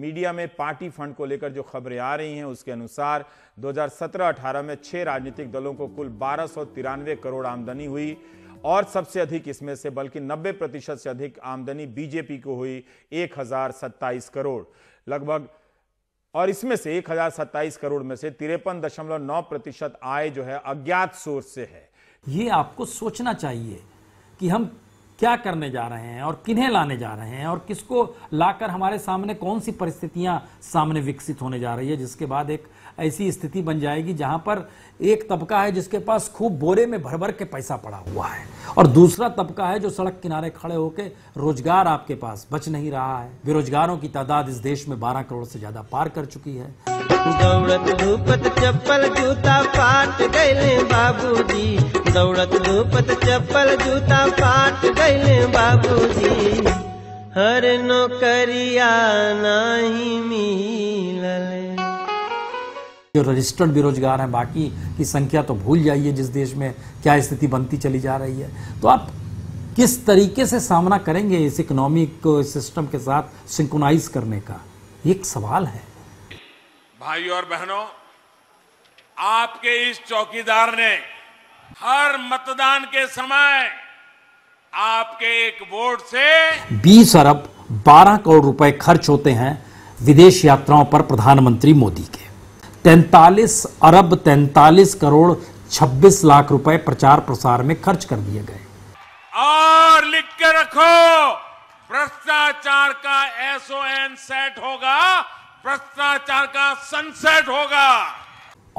media में party fund को लेकर जो खबरें आ रही हैं उसके अनुसार 2017-18 में छह राजनीतिक दलों को कुल बारह करोड़ आमदनी हुई और सबसे अधिक इसमें से बल्कि 90 प्रतिशत से अधिक आमदनी बीजेपी को हुई एक करोड़ लगभग और इसमें से एक करोड़ में से तिरपन दशमलव नौ प्रतिशत आय जो है अज्ञात सोर्स से है ये आपको सोचना चाहिए कि हम क्या करने जा रहे हैं और किन्हें लाने जा रहे हैं और किसको लाकर हमारे सामने कौन सी परिस्थितियां सामने विकसित होने जा रही है जिसके बाद एक ऐसी स्थिति बन जाएगी जहां पर एक तबका है जिसके पास खूब बोरे में भर भर के पैसा पड़ा हुआ है और दूसरा तबका है जो सड़क किनारे खड़े होकर रोजगार आपके पास बच नहीं रहा है बेरोजगारों की तादाद इस देश में बारह करोड़ से ज्यादा पार कर चुकी है दौड़त धूपत चप्पल जूता पाट गए जी दौड़त धूपत चप्पल जूता पाट कैले बाबूजी हर नौकरिया नहीं मिलले जो रजिस्टर्ड बेरोजगार हैं बाकी की संख्या तो भूल जाइए जिस देश में क्या स्थिति बनती चली जा रही है तो आप किस तरीके से सामना करेंगे इस इकोनॉमिक सिस्टम के साथ सिंकोनाइज करने का एक सवाल है भाई और बहनों आपके इस चौकीदार ने हर मतदान के समय आपके एक वोट से 20 अरब 12 करोड़ रुपए खर्च होते हैं विदेश यात्राओं पर प्रधानमंत्री मोदी के तैतालीस अरब तैतालीस करोड़ 26 लाख रुपए प्रचार प्रसार में खर्च कर दिए गए और लिख के रखो भ्रष्टाचार का एसओएन सेट होगा भ्रष्टाचार का सनसेट होगा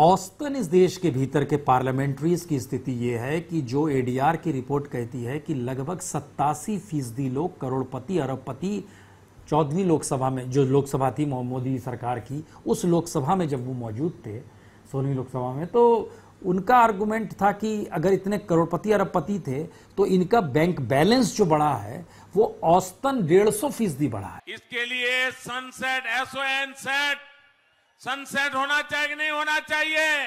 औस्तन इस देश के भीतर के पार्लियामेंट्रीज की स्थिति ये है कि जो एडीआर की रिपोर्ट कहती है कि लगभग सत्तासी फीसदी लोग करोड़पति अरबपति चौदहवीं लोकसभा में जो लोकसभा थी मोदी सरकार की उस लोकसभा में जब वो मौजूद थे सोलहवीं लोकसभा में तो उनका आर्गूमेंट था कि अगर इतने करोड़पति अरबपति थे तो इनका बैंक बैलेंस जो बढ़ा है वो औस्तन डेढ़ सौ फीसदी बढ़ा है इसके लिए सनसेट एसओएन सेट सनसेट होना चाहिए नहीं होना चाहिए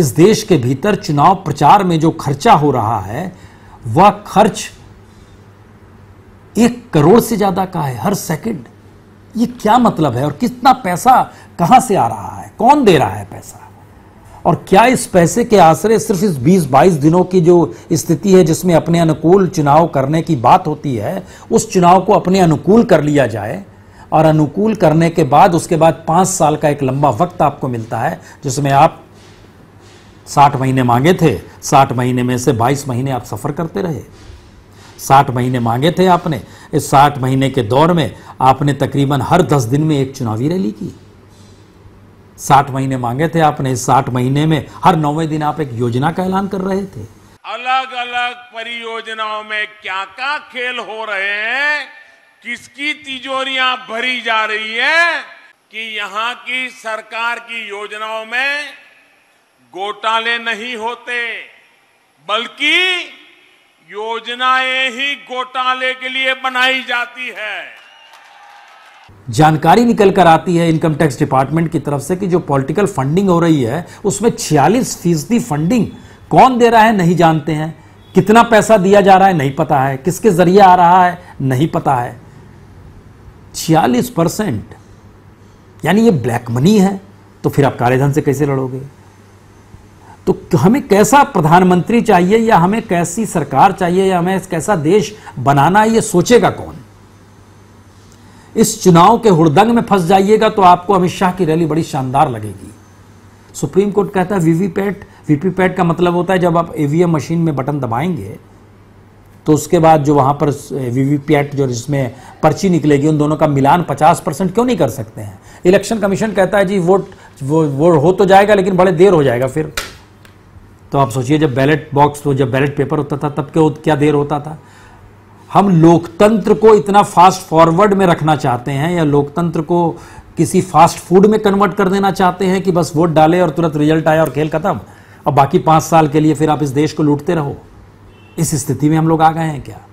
इस देश के भीतर चुनाव प्रचार में जो खर्चा हो रहा है वह खर्च एक करोड़ से ज्यादा का है हर सेकंड ये क्या मतलब है और कितना पैसा कहां से आ रहा है कौन दे रहा है पैसा और क्या इस पैसे के आश्रय सिर्फ इस बीस बाईस दिनों की जो स्थिति है जिसमें अपने अनुकूल चुनाव करने की बात होती है उस चुनाव को अपने अनुकूल कर लिया जाए और अनुकूल करने के बाद उसके बाद पाँच साल का एक लंबा वक्त आपको मिलता है जिसमें आप साठ महीने मांगे थे साठ महीने में से बाईस महीने आप सफ़र करते रहे साठ महीने मांगे थे आपने इस साठ महीने के दौर में आपने तकरीबन हर दस दिन में एक चुनावी रैली की साठ महीने मांगे थे आपने इस साठ महीने में हर नौवे दिन आप एक योजना का ऐलान कर रहे थे अलग अलग परियोजनाओं में क्या क्या खेल हो रहे हैं किसकी तिजोरियां भरी जा रही है कि यहां की सरकार की योजनाओं में घोटाले नहीं होते बल्कि योजनाएं ही घोटाले के लिए बनाई जाती है जानकारी निकल कर आती है इनकम टैक्स डिपार्टमेंट की तरफ से कि जो पॉलिटिकल फंडिंग हो रही है उसमें 46 फीसदी फंडिंग कौन दे रहा है नहीं जानते हैं कितना पैसा दिया जा रहा है नहीं पता है किसके जरिए आ रहा है नहीं पता है छियालीस परसेंट यानी ये ब्लैक मनी है तो फिर आप काले धन से कैसे लड़ोगे तो हमें कैसा प्रधानमंत्री चाहिए या हमें कैसी सरकार चाहिए या हमें कैसा देश बनाना ये सोचेगा कौन इस चुनाव के हुड़दंग में फंस जाइएगा तो आपको अमित शाह की रैली बड़ी शानदार लगेगी सुप्रीम कोर्ट कहता है वीवीपैट वीपीपैट का मतलब होता है जब आप ईवीएम मशीन में बटन दबाएंगे तो उसके बाद जो वहाँ पर वीवीपैट जो जिसमें पर्ची निकलेगी उन दोनों का मिलान 50 परसेंट क्यों नहीं कर सकते हैं इलेक्शन कमीशन कहता है जी वोट वो वो हो तो जाएगा लेकिन बड़े देर हो जाएगा फिर तो आप सोचिए जब बैलेट बॉक्स तो जब बैलेट पेपर होता था तब क्यों क्या देर होता था हम लोकतंत्र को इतना फास्ट फॉरवर्ड में रखना चाहते हैं या लोकतंत्र को किसी फास्ट फूड में कन्वर्ट कर देना चाहते हैं कि बस वोट डाले और तुरंत रिजल्ट आया और खेल खत्म और बाकी पाँच साल के लिए फिर आप इस देश को लूटते रहो इस स्थिति में हम लोग आ गए हैं क्या